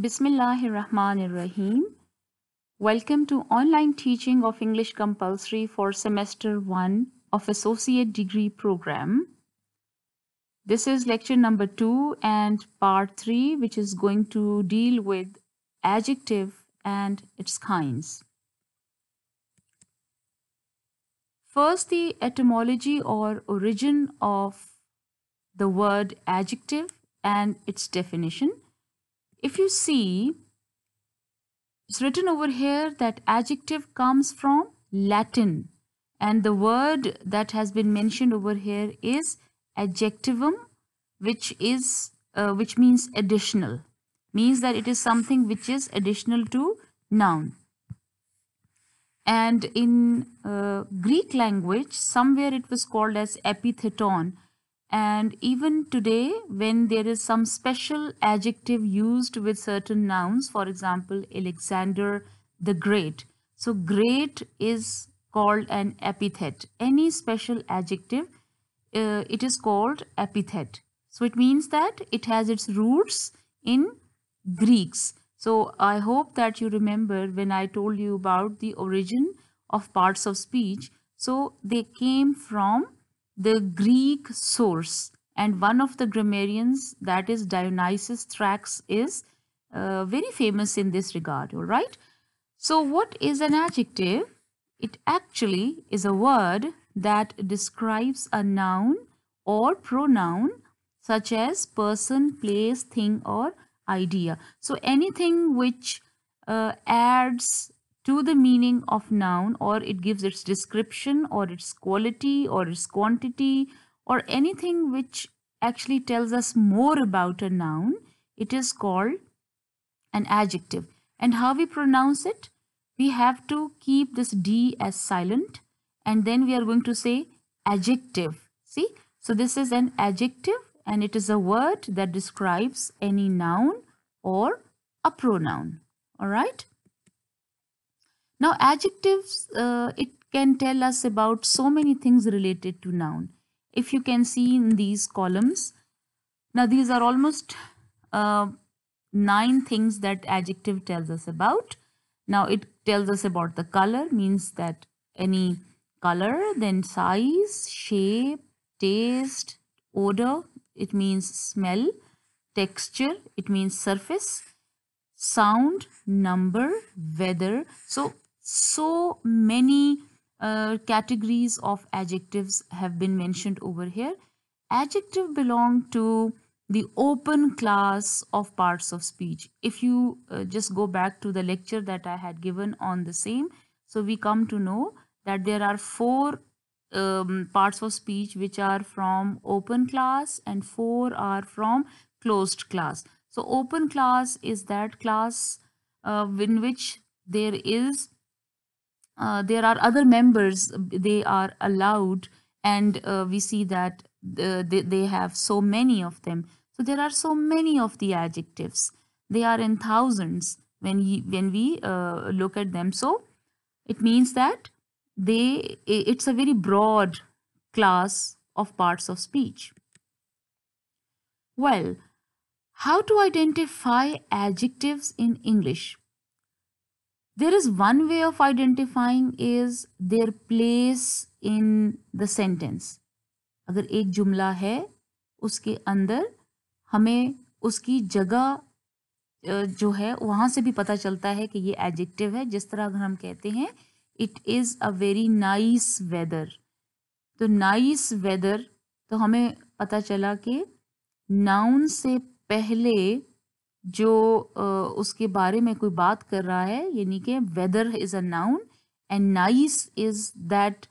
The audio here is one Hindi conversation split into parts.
Bismillahirrahmanirrahim. Welcome to online teaching of English compulsory for semester 1 of associate degree program. This is lecture number 2 and part 3 which is going to deal with adjective and its kinds. First the etymology or origin of the word adjective and its definition. If you see, it's written over here that adjective comes from Latin and the word that has been mentioned over here is adjectivum which is uh, which means additional means that it is something which is additional to noun and in uh, Greek language somewhere it was called as epitheton and even today, when there is some special adjective used with certain nouns, for example, Alexander the Great. So great is called an epithet. Any special adjective, uh, it is called epithet. So it means that it has its roots in Greeks. So I hope that you remember when I told you about the origin of parts of speech. So they came from the Greek source. And one of the grammarians, that is Dionysius Thrax, is uh, very famous in this regard, all right? So what is an adjective? It actually is a word that describes a noun or pronoun such as person, place, thing or idea. So anything which uh, adds to the meaning of noun or it gives its description or its quality or its quantity or anything which actually tells us more about a noun, it is called an adjective. And how we pronounce it? We have to keep this D as silent and then we are going to say adjective. See, so this is an adjective and it is a word that describes any noun or a pronoun. All right. Now adjectives, uh, it can tell us about so many things related to noun. If you can see in these columns, now these are almost uh, nine things that adjective tells us about. Now it tells us about the color means that any color, then size, shape, taste, odor, it means smell, texture, it means surface, sound, number, weather. So so many uh, categories of adjectives have been mentioned over here. Adjective belong to the open class of parts of speech. If you uh, just go back to the lecture that I had given on the same, so we come to know that there are four um, parts of speech which are from open class and four are from closed class. So open class is that class uh, in which there is uh, there are other members they are allowed and uh, we see that uh, they, they have so many of them so there are so many of the adjectives they are in thousands when he, when we uh, look at them so it means that they it's a very broad class of parts of speech well how to identify adjectives in english There is one way of identifying is their place in the sentence. अगर एक जुमला है उसके अंदर हमें उसकी जगह जो है वहाँ से भी पता चलता है कि ये एडजेक्टिव है जिस तरह अगर हम कहते हैं it is a very nice weather तो नाइस वेदर तो हमें पता चला कि नाउन से पहले जो उसके बारे में कोई बात कर रहा है यानी कि weather is a noun and nice is that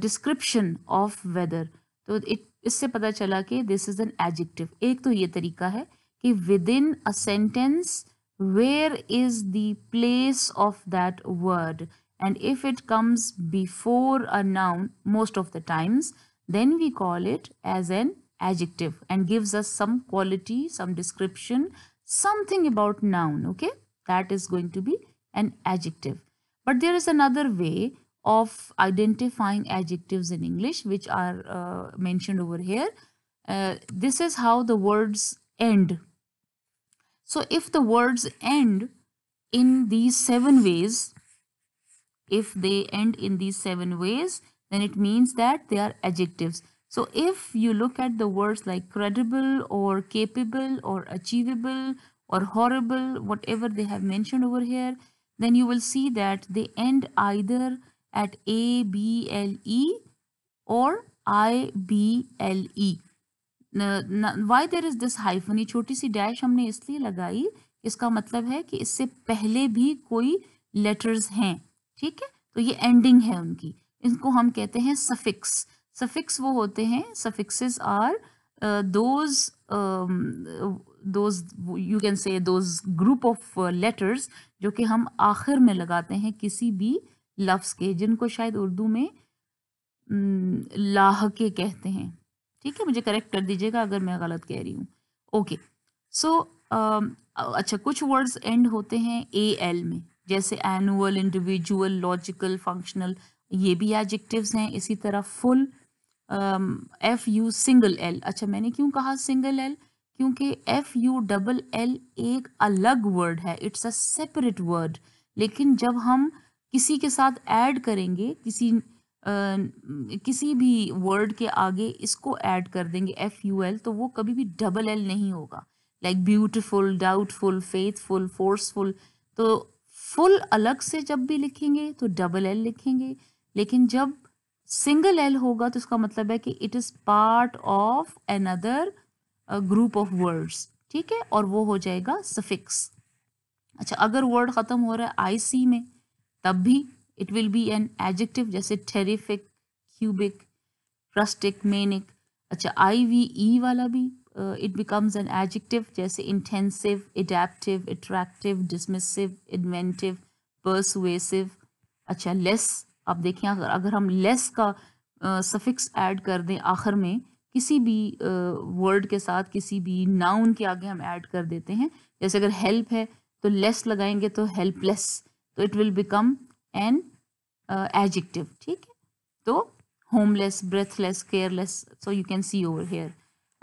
description of weather तो इट इससे पता चला कि दिस इज एन एडजेक्टिव एक तो ये तरीका है कि within a sentence where is the place of that word and if it comes before a noun most of the times then we call it as an adjective and gives us some quality some description something about noun okay that is going to be an adjective but there is another way of identifying adjectives in English which are uh, mentioned over here uh, this is how the words end so if the words end in these seven ways if they end in these seven ways then it means that they are adjectives So if you look at the words like credible or capable or achievable or horrible, whatever they have mentioned over here, then you will see that they end either at A, B, L, E or I, B, L, E. Why there is this hyphen? ये छोटी सी डैश हमने इसलिए लगाई इसका मतलब है कि इससे पहले भी कोई लेटर्स हैं ठीक है तो ये एंडिंग है उनकी इनको हम कहते हैं सफिक्स सफिक्स वो होते हैं suffixes are those those you can say those group of letters जो कि हम आखिर में लगाते हैं किसी भी लफ्ज़ के जिनको शायद उर्दू में लाह के कहते हैं ठीक है मुझे करेक्ट कर दीजिएगा अगर मैं गलत कह रही हूँ ओके सो um, अच्छा कुछ वर्ड्स एंड होते हैं ए एल में जैसे एनुअल इंडिविजुअल लॉजिकल फंक्शनल ये भी एडजेक्टिव्स हैं इसी तरह full F U single L अच्छा मैंने क्यों कहा सिंगल एल क्योंकि एफ यू डबल एल एक अलग वर्ड है इट्स अ सेपरेट वर्ड लेकिन जब हम किसी के साथ ऐड करेंगे किसी आ, किसी भी वर्ड के आगे इसको ऐड कर देंगे एफ यू एल तो वो कभी भी डबल एल नहीं होगा like beautiful doubtful faithful forceful तो फुल अलग से जब भी लिखेंगे तो डबल एल लिखेंगे लेकिन जब सिंगल एल होगा तो इसका मतलब है कि it is part of other group of words ठीक है और वो हो जाएगा सफिक्स अच्छा अगर वर्ड ख़त्म हो रहा है आई सी में तब भी it will be an adjective जैसे टेरिफिक क्यूबिक रस्टिक मेनिक अच्छा आई वी ई वाला भी इट बिकम्स एन एडजेक्टिव जैसे intensive adaptive attractive dismissive inventive persuasive अच्छा लेस आप देखें अगर हम लेस का सफिक्स ऐड कर दें आखिर में किसी भी वर्ड के साथ किसी भी नाउन के आगे हम ऐड कर देते हैं जैसे अगर हेल्प है तो लेस लगाएंगे तो हेल्पलेस तो it will become an adjective ठीक है तो homeless breathless careless so you can see over here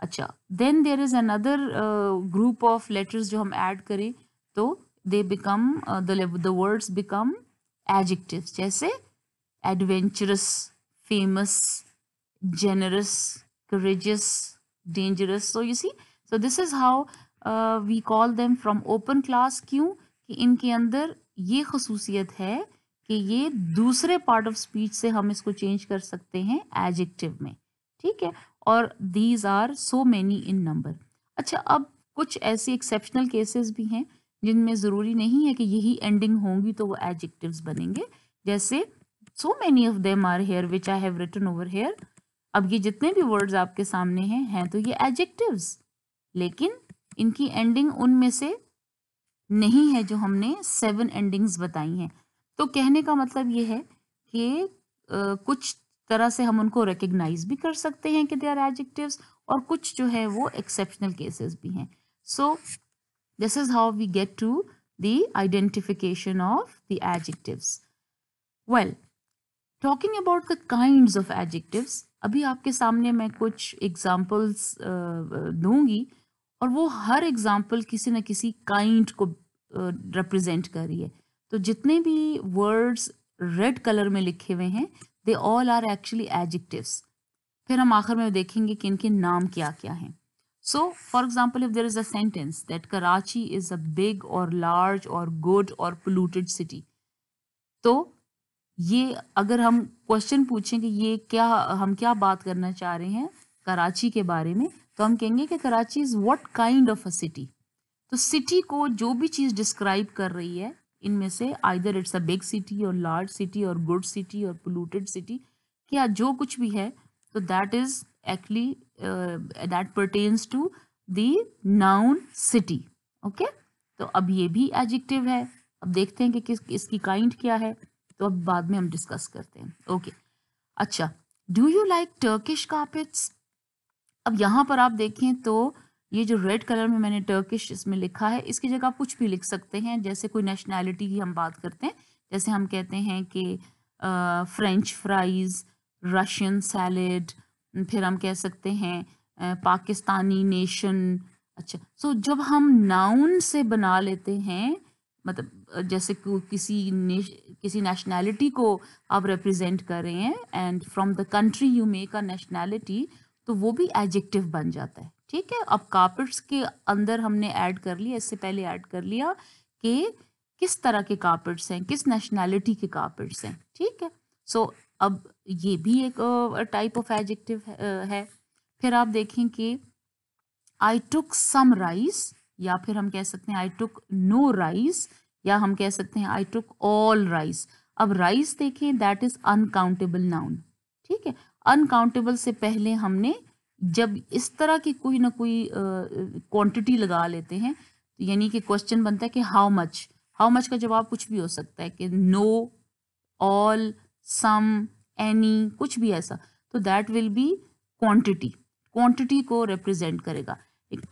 अच्छा then there is another group of letters जो हम ऐड करें तो they become the words become adjective जैसे adventurous, famous, generous, courageous, dangerous. So you see, so this is how uh, we call them from open class. क्यों कि इनके अंदर ये खसूसियत है कि ये दूसरे पार्ट ऑफ स्पीच से हम इसको चेंज कर सकते हैं एजेक्टिव में ठीक है और these are so many in number अच्छा अब कुछ ऐसे एक्सेप्शनल केसेस भी हैं जिनमें ज़रूरी नहीं है कि यही एंडिंग होंगी तो वो एडजेक्टिव्स बनेंगे जैसे so many of them are here which I have written over here अब ये जितने भी वर्ड्स आपके सामने हैं हैं तो ये एडजेक्टिव्स लेकिन इनकी एंडिंग उनमें से नहीं है जो हमने सेवन एंडिंग्स बताई हैं तो कहने का मतलब ये है कि कुछ तरह से हम उनको रिकग्नाइज भी कर सकते हैं कि दे आर एडजेक्टिव्स और कुछ जो है वो एक्सेप्शनल केसेस भी हैं so this is how we get to the of the the well Well, talking about the kind of adjectives अभी आपके सामने मैं कुछ एग्जाम्पल्स दूंगी और वो हर एग्जाम्पल किसी न किसी काइंड को रिप्रेजेंट कर रही है तो जितने भी वर्ड्स रेड कलर में लिखे हुए हैं they all are actually adjectives फिर हम आखिर में देखेंगे कि इनके नाम क्या क्या हैं so for example if there is sentence that Karachi is a big or large or good or polluted city तो ये अगर हम क्वेश्चन पूछें कि ये क्या हम क्या बात करना चाह रहे हैं कराची के बारे में तो हम कहेंगे कि Karachi is what kind of a city तो सिटी को जो भी चीज़ डिस्क्राइब कर रही है इनमें से either it's a big city or large city or good city or polluted city क्या जो कुछ भी है तो that is actually that pertains to the noun city okay तो अब ये भी एडजेक्टिव है अब देखते हैं कि किस इसकी काइंड क्या है तो अब बाद में हम डिस्कस करते हैं ओके अच्छा do you like Turkish carpets अब यहाँ पर आप देखें तो ये जो रेड कलर में मैंने टर्किश इसमें लिखा है इसकी जगह आप कुछ भी लिख सकते हैं जैसे कोई नेशनैलिटी की हम बात करते हैं जैसे हम कहते हैं कि फ्रेंच फ्राइज़ रशियन सैलड फिर हम कह सकते हैं आ, पाकिस्तानी नेशन अच्छा सो so, जब हम नाउन से बना लेते हैं मतलब जैसे किसी किसी नेशनैलिटी को आप रिप्रेजेंट कर रहे हैं and from the country you make a nationality तो वो भी एडजेक्टिव बन जाता है ठीक है अब कारपेट्स के अंदर हमने ऐड कर लिया इससे पहले ऐड कर लिया कि किस तरह के कारपेट्स हैं किस नेशनैलिटी के कारपेट्स हैं ठीक है सो so, अब ये भी एक टाइप ऑफ एडजेक्टिव है फिर आप देखें कि आई टुक सम राइस या फिर हम कह सकते हैं आई टुक नो राइस या हम कह सकते हैं आई टुक ऑल राइस अब राइस देखें दैट इज अनकाउंटेबल नाउन ठीक है अनकाउंटेबल से पहले हमने जब इस तरह की कोई ना कोई क्वांटिटी uh, लगा लेते हैं तो यानी कि क्वेश्चन बनता है कि हाउ मच हाउ मच का जवाब कुछ भी हो सकता है कि नो ऑल सम एनी कुछ भी ऐसा तो that will be quantity quantity को रिप्रेजेंट करेगा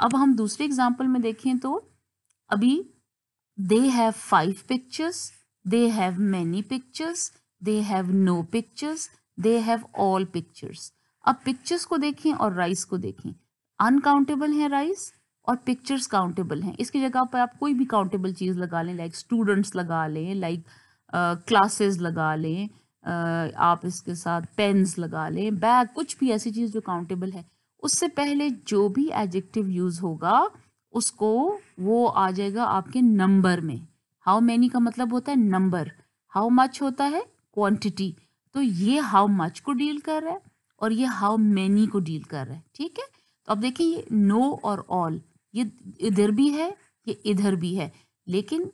अब हम दूसरे एग्जाम्पल में देखें तो अभी they have five pictures, they have many pictures, they have no pictures, they have all pictures. अब pictures को देखें और राइस को देखें अनकाउंटेबल है राइस और पिक्चर्स काउंटेबल हैं इसकी जगह पर आप कोई भी काउंटेबल चीज़ लगा लें लाइक स्टूडेंट्स लगा लें लाइक क्लासेस लगा लें uh, आप इसके साथ पेन्स लगा लें बैग कुछ भी ऐसी चीज़ जो काउंटेबल है उससे पहले जो भी एडजेक्टिव यूज़ होगा उसको वो आ जाएगा आपके नंबर में हाउ मैनी का मतलब होता है नंबर हाउ मच होता है क्वांटिटी तो ये हाउ मच को डील कर रहा है और ये हाउ मैनी को डील कर रहा है ठीक है तो अब देखिए ये नो और ऑल ये इधर भी है ये इधर भी है लेकिन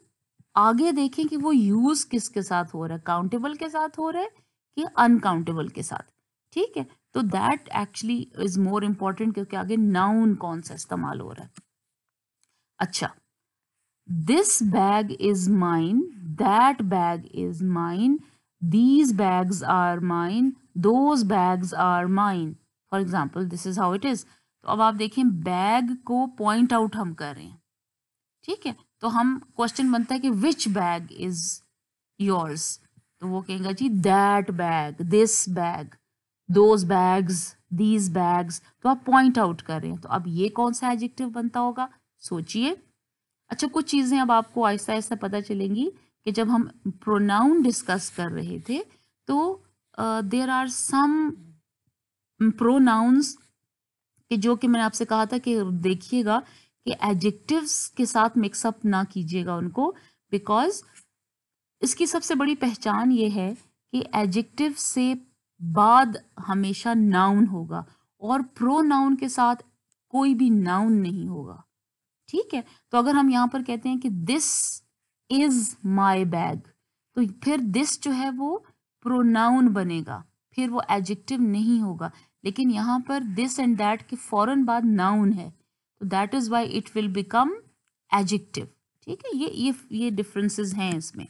आगे देखें कि वो यूज़ किसके साथ हो रहा है काउंटेबल के साथ हो रहा है कि अनकाउंटेबल के साथ ठीक है तो that actually is more important क्योंकि आगे नाउन कौन सा इस्तेमाल हो रहा है अच्छा this bag is mine that bag is mine these bag are mine those bags are mine for example this is how it is तो अब आप देखें बैग को पॉइंट आउट हम कर रहे हैं ठीक है तो हम क्वेश्चन बनता है कि विच बैग इज योर्स तो वो कहेगा जी that bag this bag those bags these bags तो आप पॉइंट आउट कर रहे हैं तो अब ये कौन सा एडजेक्टिव बनता होगा सोचिए अच्छा कुछ चीज़ें अब आपको ऐसा ऐसा पता चलेंगी कि जब हम प्रोनाउन डिस्कस कर रहे थे तो देर आर सम प्रोनाउंस कि जो कि मैंने आपसे कहा था कि देखिएगा कि एडजेक्टिव्स के साथ मिक्सअप ना कीजिएगा उनको बिकॉज इसकी सबसे बड़ी पहचान ये है कि एडजेक्टिव से बाद हमेशा नाउन होगा और प्रो नाउन के साथ कोई भी नाउन नहीं होगा ठीक है तो अगर हम यहाँ पर कहते हैं कि दिस इज माई बैग तो फिर दिस जो है वो प्रोनाउन बनेगा फिर वो एडजेक्टिव नहीं होगा लेकिन यहाँ पर दिस एंड दैट के फौरन बाद नाउन है तो that is why it will become adjective ठीक है ये ये ये डिफरेंसेस हैं इसमें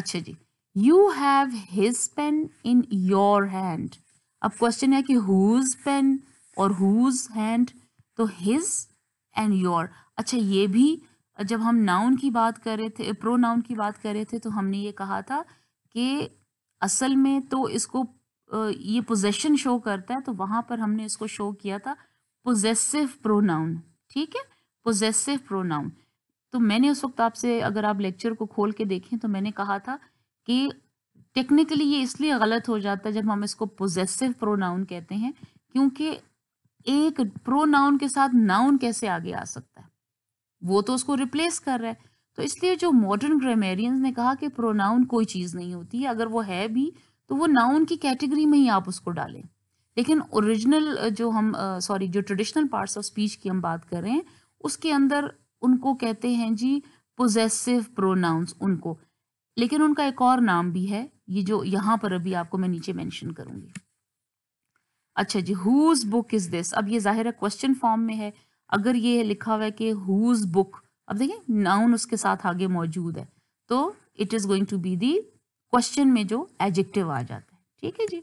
अच्छा जी you have his pen in your hand अब क्वेश्चन है कि हुज पेन और हुज हैंड तो हिज एंड योर अच्छा ये भी जब हम नाउन की बात कर रहे थे प्रो नाउन की बात कर रहे थे तो हमने ये कहा था कि असल में तो इसको ये पोजेशन शो करता है तो वहाँ पर हमने इसको शो किया था पोजेसिव प्रोनाउन ठीक है पोजेसिव नाउन तो मैंने उस वक्त आपसे अगर आप लेक्चर को खोल के देखें तो मैंने कहा था कि टेक्निकली ये इसलिए गलत हो जाता है जब हम इसको पोजेसिव प्रोनाउन कहते हैं क्योंकि एक नाउन के साथ नाउन कैसे आगे आ सकता है वो तो उसको रिप्लेस कर रहा है तो इसलिए जो मॉडर्न ग्रामेरियंस ने कहा कि प्रोनाउन कोई चीज़ नहीं होती अगर वो है भी तो वो नाउन की कैटेगरी में ही आप उसको डालें लेकिन ओरिजिनल जो हम सॉरी जो ट्रेडिशनल पार्ट्स ऑफ स्पीच की हम बात कर रहे हैं उसके अंदर उनको कहते हैं जी पोजेसिव प्रोनाउंस उनको लेकिन उनका एक और नाम भी है ये जो यहाँ पर अभी आपको मैं नीचे मैंशन करूँगी अच्छा जी हुज बुक इज़ दिस अब ये जाहिर है क्वेश्चन फॉर्म में है अगर ये लिखा हुआ है कि हुज बुक अब देखिए नाउन उसके साथ आगे मौजूद है तो it is going to be the question में जो एडजेक्टिव आ जाता है ठीक है जी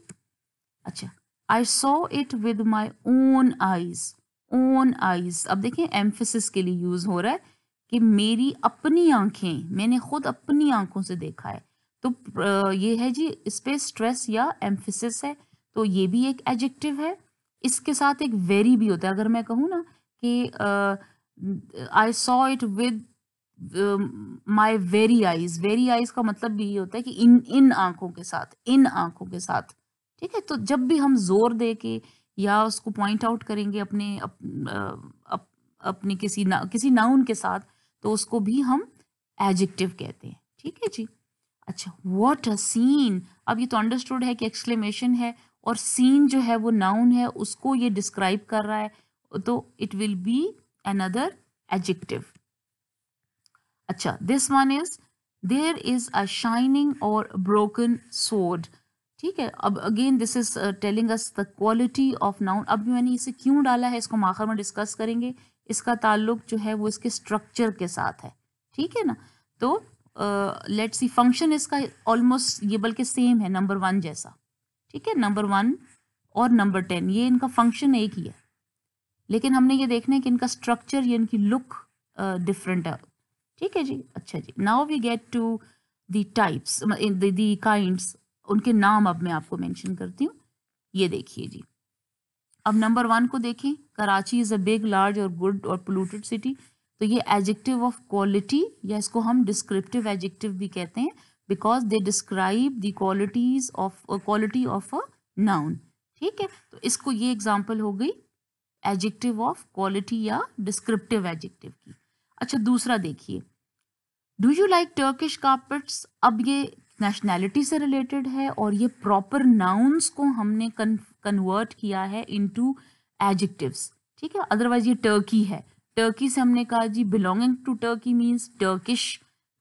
अच्छा I saw it with my own eyes own eyes अब देखिए एम्फेसिस के लिए यूज हो रहा है कि मेरी अपनी आंखें मैंने खुद अपनी आंखों से देखा है तो ये है जी इस पे स्ट्रेस या एम्फेसिस है तो ये भी एक एडजेक्टिव है इसके साथ एक वेरी भी होता है अगर मैं कहूँ ना कि I saw it with my very eyes very eyes का मतलब भी ये होता है कि इन इन आंखों के साथ इन आंखों के साथ ठीक है तो जब भी हम जोर दे के या उसको पॉइंट आउट करेंगे अपने अप, अप, अपने किसी ना किसी नाउन के साथ तो उसको भी हम एडजेक्टिव कहते हैं ठीक है जी अच्छा वॉट अ सीन अब ये तो अंडरस्टूड है कि एक्सक्लेमेशन है और सीन जो है वो नाउन है उसको ये डिस्क्राइब कर रहा है तो it will be other adjective अच्छा this one is there is a shining or broken sword ठीक है अब again this is telling us the quality of noun अब मैंने इसे क्यों डाला है इसको हम आखिर में डिस्कस करेंगे इसका ताल्लुक जो है वो इसके स्ट्रक्चर के साथ है ठीक है ना तो लेट सी फंक्शन इसका ऑलमोस्ट ये बल्कि सेम है नंबर वन जैसा ठीक है नंबर वन और नंबर टेन ये इनका फंक्शन एक ही है लेकिन हमने ये देखना है कि इनका स्ट्रक्चर या इनकी लुक डिफरेंट uh, है ठीक है जी अच्छा जी now we get to the types the उनके नाम अब मैं आपको मैंशन करती हूँ ये देखिए जी अब नंबर वन को देखें Karachi is a big large or good or polluted city तो ये एजेक्टिव ऑफ क्वालिटी या इसको हम डिस्क्रिप्टिव एजेक्टिव भी कहते हैं because they describe the qualities of quality of a noun ठीक है तो इसको ये एग्जाम्पल हो गई एडजेक्टिव ऑफ क्वालिटी या डिस्क्रिप्टिव एडजेक्टिव की अच्छा दूसरा देखिए do you like Turkish carpets अब ये नेशनैलिटी से रिलेटेड है और ये प्रॉपर नाउन्स को हमने कन्वर्ट किया है टू एजेक्टिव ठीक है अदरवाइज ये टर्की है टर्की से हमने कहा जी belonging to Turkey means Turkish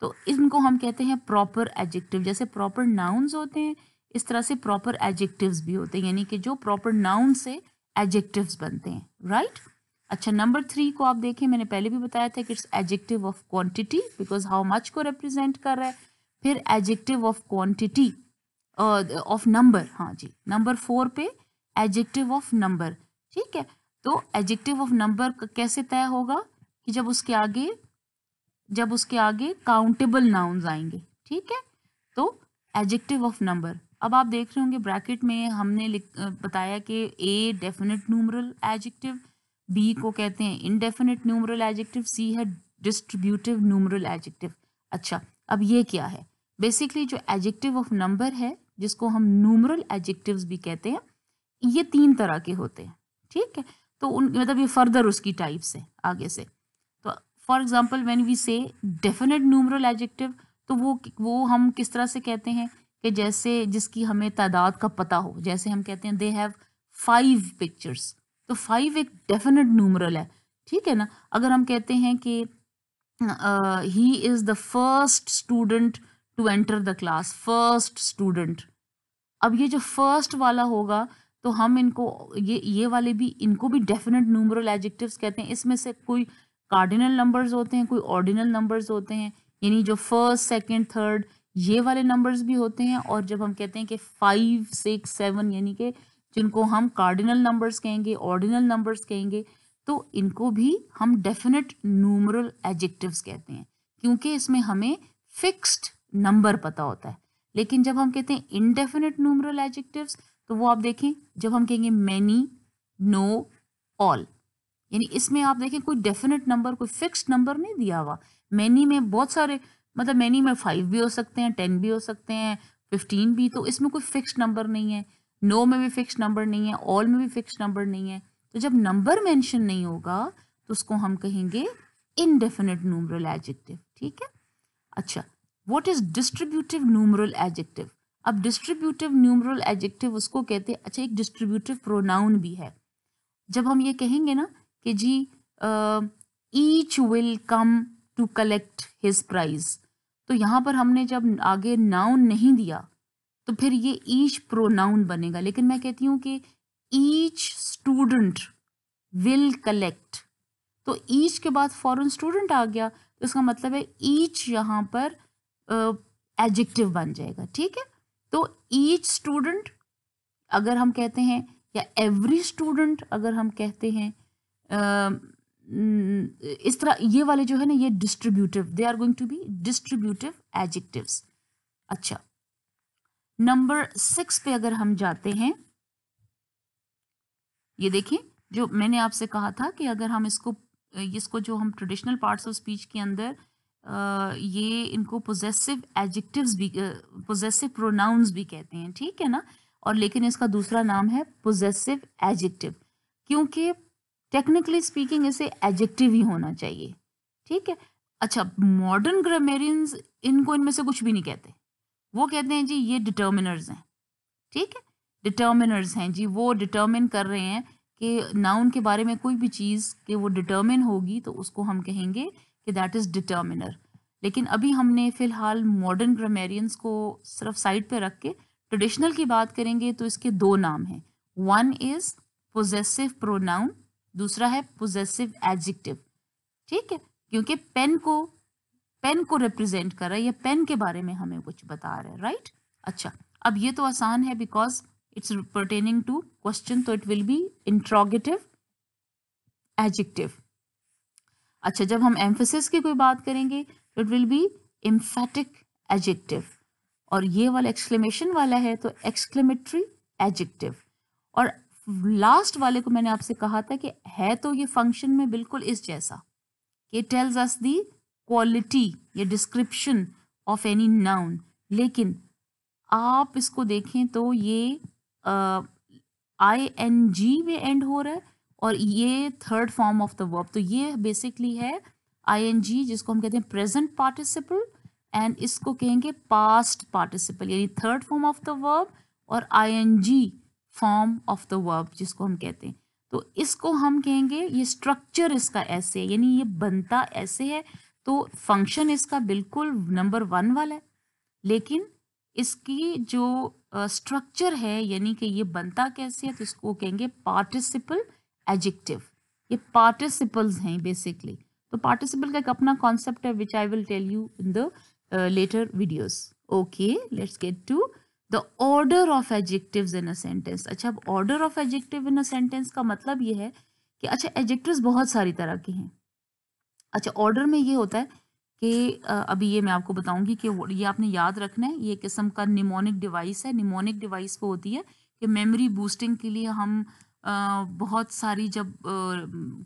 तो इनको हम कहते हैं प्रॉपर एडजेक्टिव जैसे प्रॉपर नाउन्स होते हैं इस तरह से प्रॉपर एडजेक्टिव्स भी होते हैं यानी कि जो प्रॉपर नाउन से एजेक्टिव्स बनते हैं राइट right? अच्छा नंबर थ्री को आप देखें मैंने पहले भी बताया था कि it's adjective of quantity because how much को रिप्रेजेंट कर रहा है फिर adjective of quantity of number हाँ जी नंबर फोर पे एडजेक्टिव ऑफ नंबर ठीक है तो एडजेक्टिव ऑफ नंबर कैसे तय होगा कि जब उसके आगे जब उसके आगे काउंटेबल नाउन आएंगे ठीक है तो एडजेक्टिव ऑफ नंबर अब आप देख रहे होंगे ब्रैकेट में हमने बताया कि A definite numeral adjective B को कहते हैं इनडेफिनेट न्यूमरल एडजेक्टिव सी है डिस्ट्रीब्यूटिव न्यूमरल एडजेक्टिव अच्छा अब ये क्या है बेसिकली जो एडजेक्टिव ऑफ नंबर है जिसको हम न्यूमरल एडजेक्टिव्स भी कहते हैं ये तीन तरह के होते हैं ठीक है तो उन मतलब ये फर्दर उसकी टाइप्स है आगे से तो for example when we say definite numeral adjective तो वो वो हम किस तरह से कहते हैं कि जैसे जिसकी हमें तादाद का पता हो जैसे हम कहते हैं दे हैव फाइव पिक्चर्स तो फाइव एक डेफिनेट न्यूमरल है ठीक है ना अगर हम कहते हैं कि he is the first student to enter the class first student अब ये जो फर्स्ट वाला होगा तो हम इनको ये ये वाले भी इनको भी डेफिनेट न्यूमरल एडजेक्टिव्स कहते हैं इसमें से कोई कार्डिनल नंबर्स होते हैं कोई ऑर्डिनल नंबर्स होते हैं यानी जो फर्स्ट सेकंड थर्ड ये वाले नंबर्स भी होते हैं और जब हम कहते हैं कि फाइव सिक्स सेवन यानी कि जिनको हम कार्डिनल नंबर्स कहेंगे ऑर्डिनल नंबर्स कहेंगे तो इनको भी हम डेफिनेट नूमरल एडजेक्टिव्स कहते हैं क्योंकि इसमें हमें फिक्स्ड नंबर पता होता है लेकिन जब हम कहते हैं इनडेफिनेट नूमरल एडजेक्टिव्स तो वो आप देखें जब हम कहेंगे मैनी नो ऑल यानी इसमें आप देखें कोई डेफिनेट नंबर कोई फिक्स्ड नंबर नहीं दिया हुआ मैनी में बहुत सारे मतलब मैनी में फाइव भी हो सकते हैं टेन भी हो सकते हैं फिफ्टीन भी तो इसमें कोई फिक्स नंबर नहीं है नो में भी फिक्स नंबर नहीं है ऑल में भी फिक्स नंबर नहीं है तो जब नंबर मैंशन नहीं होगा तो उसको हम कहेंगे इनडेफिनेट नूमरल एडजेक्टिव ठीक है अच्छा what is distributive numeral adjective अब डिस्ट्रीब्यूटिव न्यूमरल एडजेक्टिव उसको कहते हैं अच्छा एक डिस्ट्रीब्यूटिव प्रोनाउन भी है जब हम ये कहेंगे ना कि जी each will come to collect his prize तो यहाँ पर हमने जब आगे नाउन नहीं दिया तो फिर ये ईच प्रोनाउन बनेगा लेकिन मैं कहती हूँ कि ईच स्टूडेंट विल कलेक्ट तो ईच के बाद फॉरन स्टूडेंट आ गया तो इसका मतलब है ईच यहाँ पर एडजेक्टिव uh, बन जाएगा ठीक है तो ईच स्टूडेंट अगर हम कहते हैं या एवरी स्टूडेंट अगर हम कहते हैं uh, इस तरह ये वाले जो है ना ये distributive they are going to be distributive adjectives अच्छा नंबर सिक्स पे अगर हम जाते हैं ये देखें जो मैंने आपसे कहा था कि अगर हम इसको इसको जो हम ट्रेडिशनल पार्ट्स ऑफ स्पीच के अंदर आ, ये इनको पोजेसिव एडजेक्टिव्स भी पोजेसिव प्रोनाउंस भी कहते हैं ठीक है ना और लेकिन इसका दूसरा नाम है पोजेसिव एडजेक्टिव क्योंकि टेक्निकली स्पीकिंग इसे एडजेक्टिव ही होना चाहिए ठीक है अच्छा मॉडर्न ग्रामेरियंस इनको इनमें से कुछ भी नहीं कहते वो कहते हैं जी ये डिटर्मिनर्स हैं ठीक है डिटर्मिनर्स हैं जी वो डिटर्मिन कर रहे हैं कि नाउन के बारे में कोई भी चीज़ कि वो डिटर्मिन होगी तो उसको हम कहेंगे कि दैट इज़ डिटर्मिनर लेकिन अभी हमने फ़िलहाल मॉडर्न ग्रामेरियंस को सिर्फ साइड पे रख के ट्रेडिशनल की बात करेंगे तो इसके दो नाम हैं वन इज़ पोजेसिव प्रोनाउन दूसरा है पोजेसिव एडजेक्टिव ठीक है क्योंकि पेन को पेन को रिप्रेजेंट कर रहा है या पेन के बारे में हमें कुछ बता रहा है राइट अच्छा अब ये तो आसान है because it's pertaining to question तो it will be interrogative adjective अच्छा जब हम एम्फेसिस की कोई बात करेंगे तो it will be emphatic adjective और ये वाला एक्सक्लेमेशन वाला है तो एक्सक्लेमेटरी एडजेक्टिव और लास्ट वाले को मैंने आपसे कहा था कि है तो ये फंक्शन में बिल्कुल इस जैसा ये टेल्स अस दी क्वालिटी ये डिस्क्रिप्शन ऑफ एनी नाउन लेकिन आप इसको देखें तो ये आई एन जी में एंड हो रहा है और ये third form of the verb तो ये बेसिकली है आई एन जी जिसको हम कहते हैं प्रेजेंट पार्टिसिपल एंड इसको कहेंगे पास्ट पार्टिसिपल यानी third form of the verb और I N G form of the verb जिसको हम कहते हैं तो इसको हम कहेंगे ये स्ट्रक्चर इसका ऐसे है यानी ये बनता ऐसे है तो फंक्शन इसका बिल्कुल नंबर वन वाला है लेकिन इसकी जो स्ट्रक्चर uh, है यानी कि ये बनता कैसे है तो इसको कहेंगे पार्टिसिपल एजिक्टिव ये पार्टिसिपल्स हैं बेसिकली तो पार्टिसिपल का एक अपना कॉन्सेप्ट है which I will tell you in the later videos okay let's get to the order of adjective in a sentence अच्छा अब order of adjective in a sentence का मतलब ये है कि अच्छा एजेक्टिव बहुत सारी तरह के हैं अच्छा ऑर्डर में ये होता है कि अभी ये मैं आपको बताऊंगी कि ये आपने याद रखना है ये किस्म का निमोनिक डिवाइस है निमोनिक डिवाइस वो होती है कि मेमोरी बूस्टिंग के लिए हम बहुत सारी जब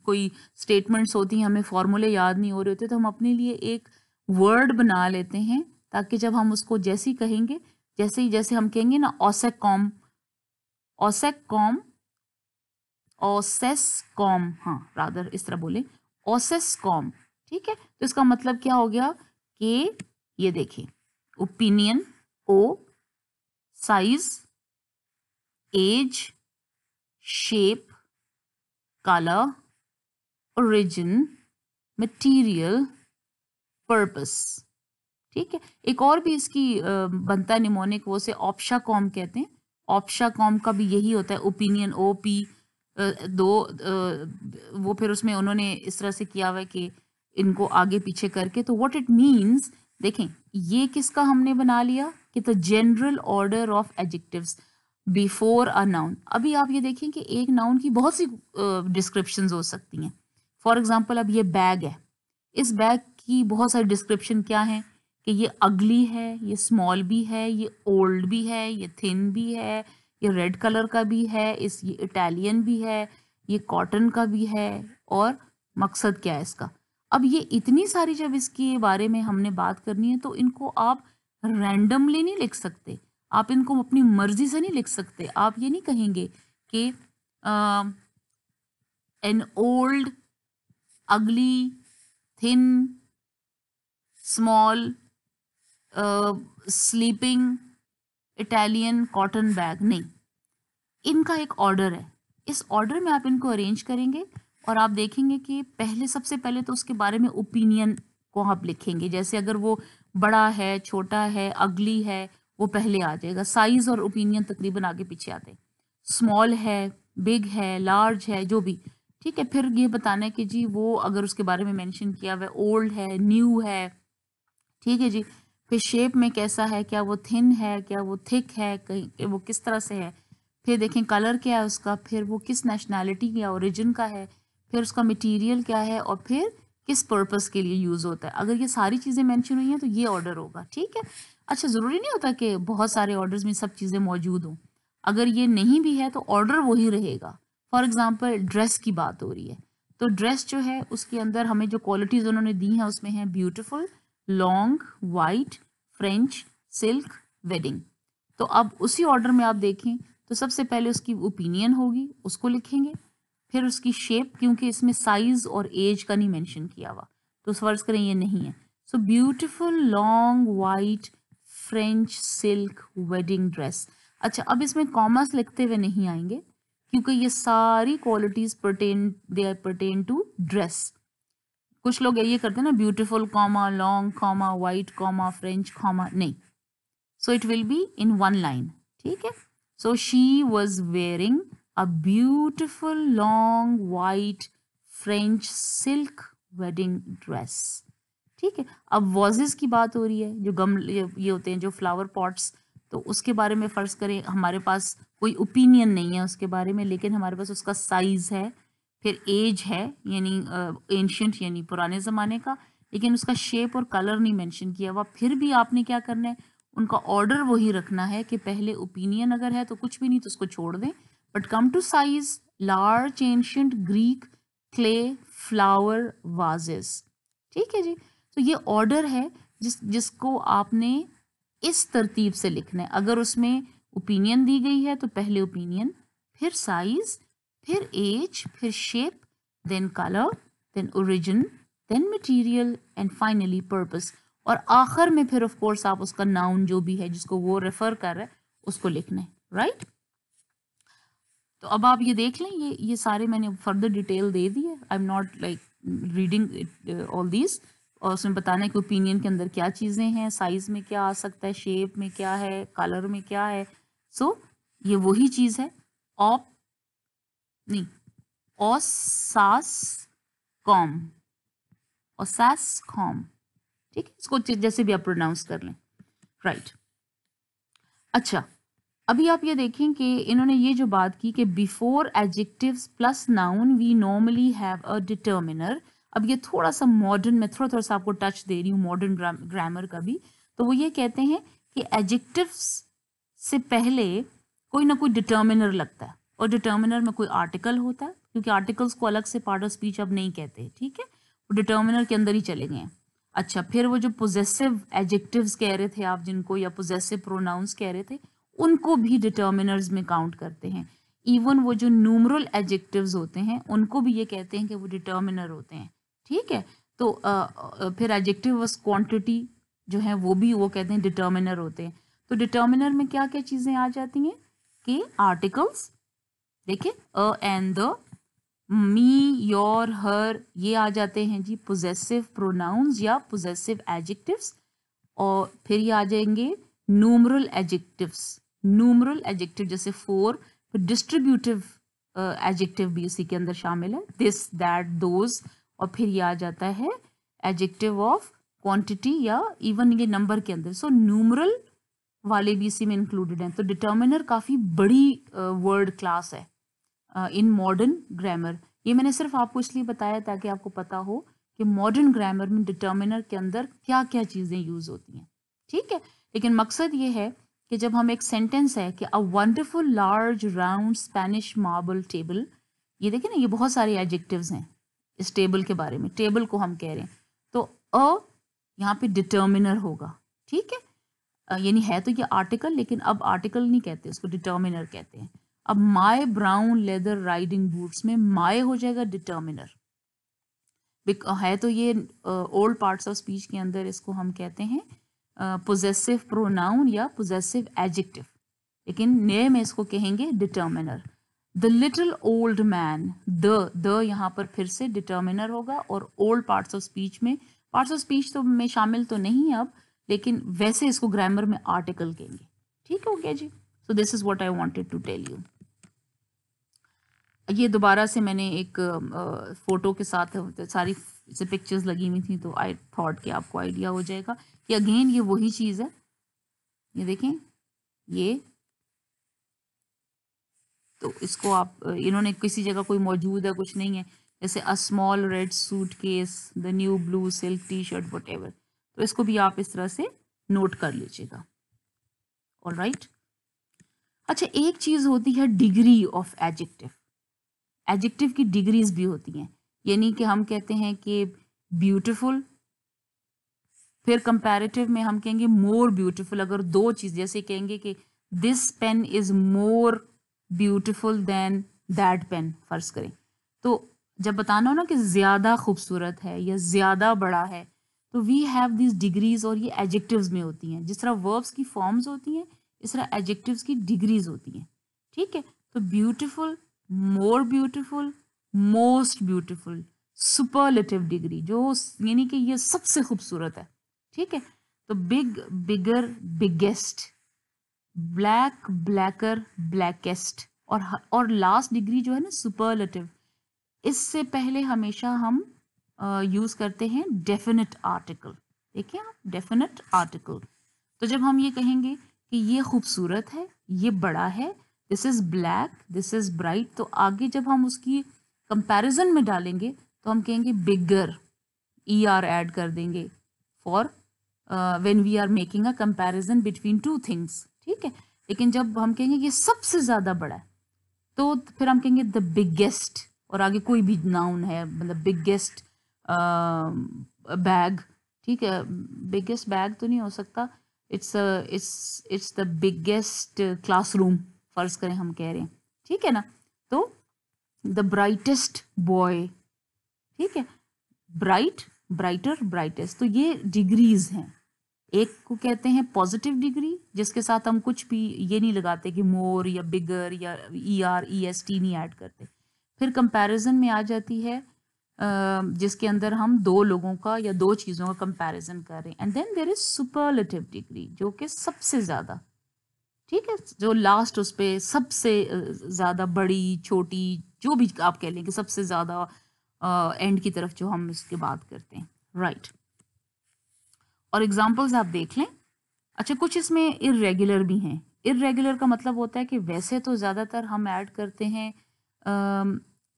कोई स्टेटमेंट्स होती हैं हमें फॉर्मूले याद नहीं हो रहे होते तो हम अपने लिए एक वर्ड बना लेते हैं ताकि जब हम उसको जैसी कहेंगे जैसे जैसे हम कहेंगे ना ओसेक कॉम ओसेक कॉम ओसेस कॉम हाँ रादर इस तरह बोले ओसेस कॉम ठीक है तो इसका मतलब क्या हो गया कि ये देखें opinion O size age shape colour origin material purpose ठीक है एक और भी इसकी बनता है निमोनिक वो से ऑप्शा कॉम कहते हैं ऑप्शा कॉम का भी यही होता है ओपिनियन ओ पी दो वो फिर उसमें उन्होंने इस तरह से किया हुआ है कि इनको आगे पीछे करके तो व्हाट इट मींस देखें ये किसका हमने बना लिया कि the general order of adjectives before a noun अभी आप ये देखें कि एक नाउन की बहुत सी डिस्क्रिप्शन हो सकती हैं फॉर एग्जाम्पल अब ये बैग है इस बैग की बहुत सारी डिस्क्रिप्शन क्या है कि ये अगली है ये स्मॉल भी है ये ओल्ड भी है ये थिन भी है ये रेड कलर का भी है इस ये इटालियन भी है ये कॉटन का भी है और मकसद क्या है इसका अब ये इतनी सारी जब इसके बारे में हमने बात करनी है तो इनको आप रैंडमली नहीं लिख सकते आप इनको अपनी मर्जी से नहीं लिख सकते आप ये नहीं कहेंगे कि an old ugly thin small sleeping Italian cotton bag नहीं इनका एक ऑर्डर है इस ऑर्डर में आप इनको अरेंज करेंगे और आप देखेंगे कि पहले सबसे पहले तो उसके बारे में ओपिनियन को आप लिखेंगे जैसे अगर वो बड़ा है छोटा है अगली है वो पहले आ जाएगा साइज और ओपिनियन तकरीबन आगे पीछे आते हैं स्मॉल है बिग है लार्ज है जो भी ठीक है फिर ये बताना है कि जी वो अगर उसके बारे में मेंशन किया हुआ ओल्ड है न्यू है ठीक है जी फिर शेप में कैसा है क्या वो थिन है क्या वो थिक है कहीं वो किस तरह से है फिर देखें कलर क्या है उसका फिर वो किस नेशनैलिटी या ओरिजिन का है फिर उसका मटेरियल क्या है और फिर किस पर्पस के लिए यूज़ होता है अगर ये सारी चीज़ें मेंशन हुई हैं तो ये ऑर्डर होगा ठीक है अच्छा ज़रूरी नहीं होता कि बहुत सारे ऑर्डर्स में सब चीज़ें मौजूद हों अगर ये नहीं भी है तो ऑर्डर वही रहेगा फॉर एग्ज़ाम्पल ड्रेस की बात हो रही है तो ड्रेस जो है उसके अंदर हमें जो क्वालिटीज़ उन्होंने दी हैं उसमें है beautiful long white French silk wedding तो अब उसी ऑर्डर में आप देखें तो सबसे पहले उसकी ओपिनियन होगी उसको लिखेंगे फिर उसकी शेप क्योंकि इसमें साइज और एज का नहीं मेंशन किया हुआ तो फर्ज करें ये नहीं है so beautiful long white French silk wedding dress अच्छा अब इसमें कॉमर्स लिखते हुए नहीं आएंगे क्योंकि ये सारी qualities pertain they are pertain to dress कुछ लोग ये करते हैं ना beautiful comma long comma white comma French comma नहीं so it will be in one line ठीक है so she was wearing a beautiful long white French silk wedding dress ठीक है अब वॉजेज की बात हो रही है जो गम ये होते हैं जो फ्लावर पॉट्स तो उसके बारे में फ़र्ज़ करें हमारे पास कोई ओपिनियन नहीं है उसके बारे में लेकिन हमारे पास उसका साइज़ है फिर एज है यानी एंशंट यानी पुराने ज़माने का लेकिन उसका शेप और कलर नहीं मेंशन किया हुआ फिर भी आपने क्या करना है उनका ऑर्डर वही रखना है कि पहले ओपिनियन अगर है तो कुछ भी नहीं तो उसको छोड़ दें but come to size large ancient Greek clay flower vases ठीक है जी तो ये ऑर्डर है जिस जिसको आपने इस तरतीब से लिखना है अगर उसमें ओपिनियन दी गई है तो पहले ओपिनियन फिर साइज़ फिर एज फिर shape then colour then origin then material and finally purpose और आखिर में फिर ऑफ कोर्स आप उसका नाउन जो भी है जिसको वो रेफर कर रहा है उसको लिखना है राइट तो अब आप ये देख लें ये ये सारे मैंने फर्दर डिटेल दे दी है I am not like reading all these और उसमें बताना है कि ओपिनियन के अंदर क्या चीज़ें हैं साइज़ में क्या आ सकता है शेप में क्या है कलर में क्या है सो so, ये वही चीज़ है ऑप नहीं ओसास कॉम ओसास कॉम ठीक है इसको जैसे भी आप प्रोनाउंस कर लें राइट right. अच्छा अभी आप ये देखें कि इन्होंने ये जो बात की कि before adjectives plus noun we normally have a determiner अब ये थोड़ा सा मॉडर्न मैं थोड़ा थोड़ा सा आपको टच दे रही हूँ मॉडर्न ग्रामर का भी तो वो ये कहते हैं कि एडजेक्टिव्स से पहले कोई ना कोई डिटर्मिनर लगता है और डिटर्मिनर में कोई आर्टिकल होता है क्योंकि आर्टिकल्स को अलग से पार्ट ऑफ स्पीच अब नहीं कहते ठीक है वो डिटर्मिनर के अंदर ही चले गए अच्छा फिर वो जो पोजेसिव एडजेक्टिव्स कह रहे थे आप जिनको या पोजेसिव प्रोनाउंस कह रहे थे उनको भी डिटर्मिनर्स में काउंट करते हैं इवन वो जो न्यूमरल एडजेक्टिव्स होते हैं उनको भी ये कहते हैं कि वो डिटर्मिनर होते हैं ठीक है तो आ, फिर एडजेक्टिव क्वान्टिटी क्वांटिटी जो है वो भी वो कहते हैं डिटर्मिनर होते हैं तो डिटर्मिनर में क्या क्या चीज़ें आ जाती हैं कि आर्टिकल्स देखिए a and the me your her ये आ जाते हैं जी पोजेसिव प्रोनाउंस या पोजेसिव एडजेक्टिव्स और फिर ये आ जाएंगे नूमरल एडजेक्टिव्स नूमरल एडजेक्टिव जैसे फोर डिस्ट्रीब्यूटिव एडजेक्टिव भी इसी के अंदर शामिल है दिस दैट दोज और फिर ये आ जाता है एडजेक्टिव ऑफ क्वांटिटी या इवन ये नंबर के अंदर सो so, न्यूमरल वाले भी इसी में इंक्लूडेड हैं तो डिटर्मिनर काफ़ी बड़ी वर्ड uh, क्लास है इन मॉडर्न ग्रामर ये मैंने सिर्फ आपको इसलिए बताया ताकि आपको पता हो कि मॉडर्न ग्रामर में डिटर्मिनर के अंदर क्या क्या चीज़ें यूज़ होती हैं ठीक है लेकिन मकसद ये है कि जब हम एक सेंटेंस है कि a wonderful large round Spanish marble table ये देखिए ना ये बहुत सारे एडजेक्टिव हैं इस टेबल के बारे में टेबल को हम कह रहे हैं तो अ यहाँ पे डिटर्मिनर होगा ठीक है यानी है तो ये आर्टिकल लेकिन अब आर्टिकल नहीं कहते उसको डिटर्मिनर कहते हैं अब my brown leather riding boots में माए हो जाएगा डिटर्मिनर है तो ये ओल्ड पार्ट्स ऑफ स्पीच के अंदर इसको हम कहते हैं पोजेसिव प्रोनाउन या पोजेसिव एडजेक्टिव लेकिन नए में इसको कहेंगे determiner the little old man the the यहाँ पर फिर से डिटर्मिनर होगा और ओल्ड पार्ट्स ऑफ स्पीच में पार्ट्स ऑफ स्पीच तो में शामिल तो नहीं है अब लेकिन वैसे इसको ग्रामर में आर्टिकल कहेंगे ठीक हो गया जी so this is what I wanted to tell you ये दोबारा से मैंने एक फ़ोटो के साथ सारी से पिक्चर्स लगी हुई थी तो आई थॉट कि आपको आइडिया हो जाएगा कि अगेन ये वही चीज़ है ये देखें ये तो इसको आप इन्होंने किसी जगह कोई मौजूद है कुछ नहीं है जैसे a small red suitcase the new blue silk T shirt वट तो इसको भी आप इस तरह से नोट कर लीजिएगा ऑल राइट right? अच्छा एक चीज़ होती है डिग्री ऑफ एडजेक्टिव एडजेक्टिव की डिग्रीज भी होती हैं यानी कि हम कहते हैं कि ब्यूटिफुल फिर कंपेरेटिव में हम कहेंगे मोर ब्यूटिफुल अगर दो चीज़ जैसे कहेंगे कि this pen is more beautiful than that pen फ़र्ज करें तो जब बताना हो ना कि ज़्यादा खूबसूरत है या ज़्यादा बड़ा है तो वी हैव दिस डिग्रीज और ये एडजेक्टिव्स में होती हैं जिस तरह वर्ब्स की फॉर्म्स होती हैं इस तरह एडजेक्टिव्स की डिग्रीज होती हैं ठीक है तो beautiful more beautiful most beautiful superlative degree जो यानी कि ये सबसे खूबसूरत है ठीक है तो big bigger biggest black blacker blackest और और लास्ट डिग्री जो है ना सुपरलेटिव इससे पहले हमेशा हम यूज़ करते हैं डेफिनेट आर्टिकल देखिए आप डेफिनेट आर्टिकल तो जब हम ये कहेंगे कि ये खूबसूरत है ये बड़ा है this is black this is bright तो आगे जब हम उसकी कंपैरिजन में डालेंगे तो हम कहेंगे बिगर ई आर एड कर देंगे for when we are making a comparison between two things ठीक है लेकिन जब हम कहेंगे ये सबसे ज़्यादा बड़ा है तो फिर हम कहेंगे द बिगेस्ट और आगे कोई भी नाउन है मतलब बिगेस्ट बैग uh, ठीक है बिगेस्ट बैग तो नहीं हो सकता it's it's it's the biggest classroom फर्ज करें हम कह रहे हैं ठीक है ना तो द ब्राइटेस्ट बॉय ठीक है ब्राइट ब्राइटर ब्राइटेस्ट तो ये डिग्रीज हैं एक को कहते हैं पॉजिटिव डिग्री जिसके साथ हम कुछ भी ये नहीं लगाते कि मोर या बिगर या E R E S T नहीं ऐड करते फिर कंपैरिजन में आ जाती है जिसके अंदर हम दो लोगों का या दो चीज़ों का कंपैरिजन कर रहे हैं and then there is superlative degree जो कि सबसे ज़्यादा ठीक है जो लास्ट उस पर सबसे ज़्यादा बड़ी छोटी जो भी आप कह लें कि सबसे ज़्यादा एंड की तरफ जो हम इसके बात करते हैं राइट और एग्जाम्पल्स आप देख लें अच्छा कुछ इसमें इरेगुलर भी हैं इरेगुलर का मतलब होता है कि वैसे तो ज़्यादातर हम ऐड करते हैं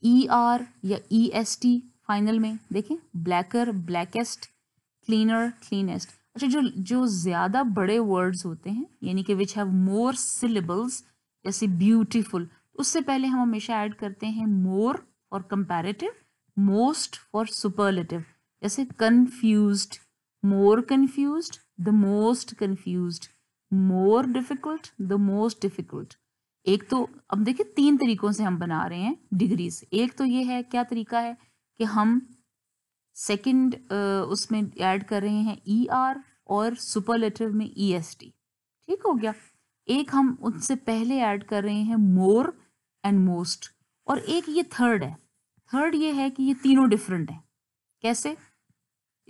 ई e आर या ई एस टी फाइनल में देखें ब्लैकर ब्लैकेस्ट क्लीनर क्लीनेस्ट अच्छा जो जो ज़्यादा बड़े वर्ड्स होते हैं यानी कि विच हैव मोर सिलेबल्स जैसे ब्यूटीफुल उससे पहले हम हमेशा ऐड करते हैं more for comparative most for superlative जैसे confuse more confuse the most confuse more difficult the most difficult एक तो अब देखिए तीन तरीकों से हम बना रहे हैं डिग्रीज एक तो ये है क्या तरीका है कि हम सेकंड उसमें ऐड कर रहे हैं ई e आर और सुपरलेटिव में ई एस टी ठीक हो गया एक हम उससे पहले ऐड कर रहे हैं मोर एंड मोस्ट और एक ये थर्ड है थर्ड ये है कि ये तीनों डिफरेंट हैं कैसे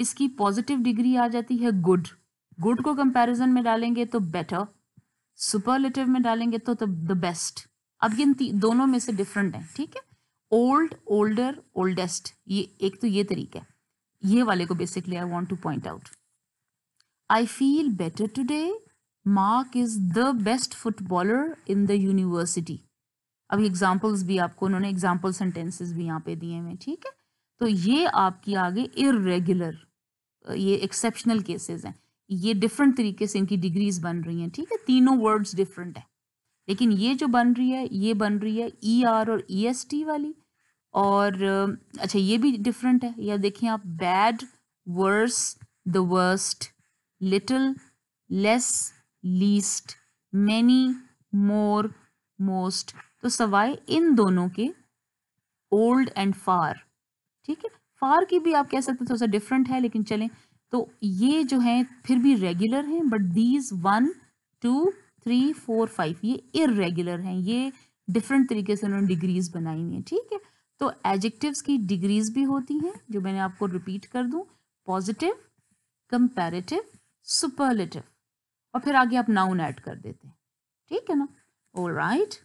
इसकी पॉजिटिव डिग्री आ जाती है गुड गुड को कंपैरिजन में डालेंगे तो बेटर सुपरलेटिव में डालेंगे तो द बेस्ट अब ये दोनों में से डिफरेंट है ठीक है ओल्ड ओल्डर ओल्डेस्ट ये एक तो ये तरीका है ये वाले को basically I want to point out I feel better today Mark is the best footballer in the university अभी एग्जाम्पल्स भी आपको उन्होंने एग्जाम्पल सेंटेंसेस भी यहाँ पे दिए हुए ठीक है तो ये आपकी आगे इरेगुलर ये एक्सेप्शनल केसेस हैं ये डिफरेंट तरीके से इनकी डिग्रीज बन रही हैं ठीक है तीनों वर्ड्स डिफरेंट है लेकिन ये जो बन रही है ये बन रही है ई e आर और ई एस टी वाली और अच्छा ये भी डिफरेंट है या देखें आप bad worse the worst little less least many more most तो सवाए इन दोनों के ओल्ड एंड फार ठीक है फार की भी आप कह सकते थोड़ा सा डिफरेंट है लेकिन चलें तो ये जो है फिर भी रेगुलर हैं but these one two three four five ये इरेगुलर हैं ये डिफरेंट तरीके से उन्होंने डिग्रीज बनाई हुई हैं ठीक है तो एडजेक्टिव्स की डिग्रीज भी होती हैं जो मैंने आपको रिपीट कर दूं पॉजिटिव कंपैरेटिव सुपरलेटिव और फिर आगे आप नाउन ऐड कर देते हैं ठीक है ना ऑल राइट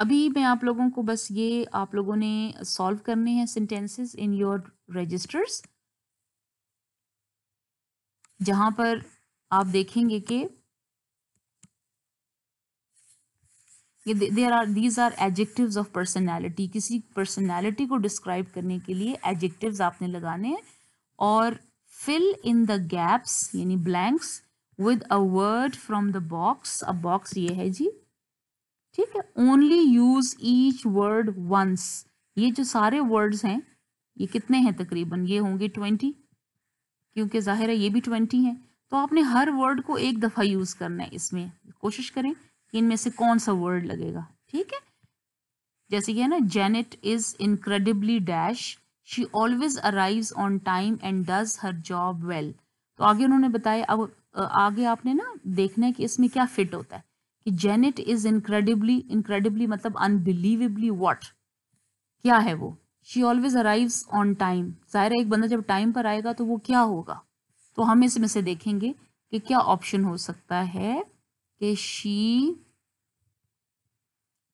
अभी मैं आप लोगों को बस ये आप लोगों ने सॉल्व करने हैं सेंटेंसेस इन योर रजिस्टर्स जहाँ पर आप देखेंगे कि there are these are adjective of personality किसी पर्सनैलिटी को डिस्क्राइब करने के लिए एडजेक्टिव आपने लगाने हैं और फिल इन द गैप्स यानी blanks with a word from the box a box ये है जी ठीक है only use each word once ये जो सारे वर्ड्स हैं ये कितने हैं तकरीबन ये होंगे ट्वेंटी क्योंकि ज़ाहिर है ये भी ट्वेंटी हैं तो आपने हर वर्ड को एक दफ़ा यूज़ करना है इसमें कोशिश करें कि इनमें से कौन सा वर्ड लगेगा ठीक है जैसे कि है ना Janet is incredibly dash she always arrives on time and does her job well तो आगे उन्होंने बताया अब आगे आपने ना देखना है कि इसमें क्या फिट होता है कि जेनेट इज़ इनक्रेडिबली इनक्रेडिबली मतलब अनबिलीवेबली वॉट क्या है वो she always arrive on time ज़ाहिर है एक बंदा जब टाइम पर आएगा तो वो क्या होगा तो हम इसमें से देखेंगे कि क्या ऑप्शन हो सकता है कि शी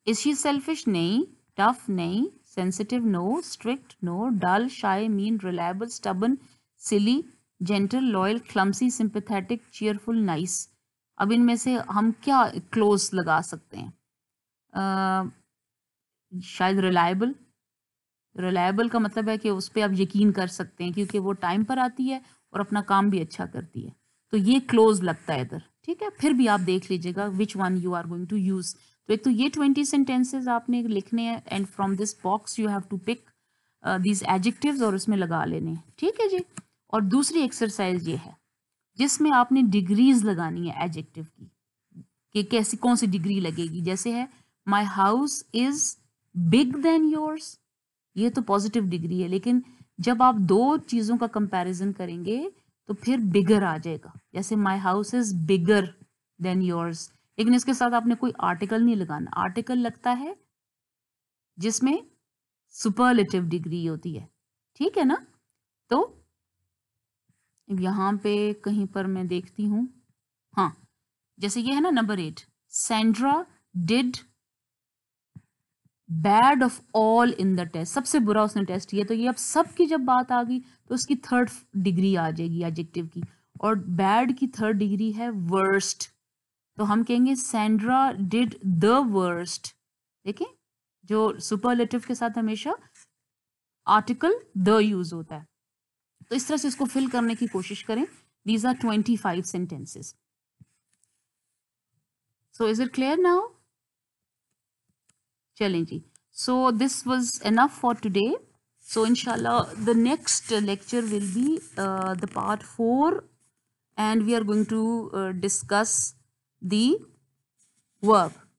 इज शी सेल्फिश नहीं टफ नहीं sensitive no strict no dull shy mean reliable stubborn silly gentle loyal clumsy sympathetic cheerful nice अब इनमें से हम क्या क्लोज लगा सकते हैं uh, शायद रिलायबल रिलायबल का मतलब है कि उस पर आप यकीन कर सकते हैं क्योंकि वो टाइम पर आती है और अपना काम भी अच्छा करती है तो ये क्लोज लगता है इधर ठीक है फिर भी आप देख लीजिएगा which one you are going to use तो एक तो ये ट्वेंटी सेंटेंसेज आपने लिखने हैं and from this box you have to pick these adjective और उसमें लगा लेने ठीक है जी और दूसरी एक्सरसाइज ये है जिसमें आपने डिग्रीज लगानी है एडजेक्टिव की कि कैसी कौन सी डिग्री लगेगी जैसे है my house is big than yours ये तो पॉजिटिव डिग्री है लेकिन जब आप दो चीज़ों का कंपैरिजन करेंगे तो फिर बिगर आ जाएगा जैसे my house is bigger than yours लेकिन इसके साथ आपने कोई आर्टिकल नहीं लगाना आर्टिकल लगता है जिसमें सुपरलेटिव डिग्री होती है ठीक है ना तो यहां पे कहीं पर मैं देखती हूं हाँ जैसे ये है ना number eight Sandra did bad of all in the test सबसे बुरा उसने टेस्ट किया तो ये अब सब की जब बात आ गई तो उसकी थर्ड डिग्री आ जाएगी एडजेक्टिव की और बैड की थर्ड डिग्री है वर्स्ट तो हम कहेंगे सैंड्रा डिड द वर्स्ट देखें जो सुपरलेटिव के साथ हमेशा आर्टिकल द यूज होता है तो इस तरह से इसको फिल करने की कोशिश करें these are twenty five sentences so is it clear now चलें जी so this was enough for today so inshallah the next lecture will be uh, the part 4 and we are going to uh, discuss the verb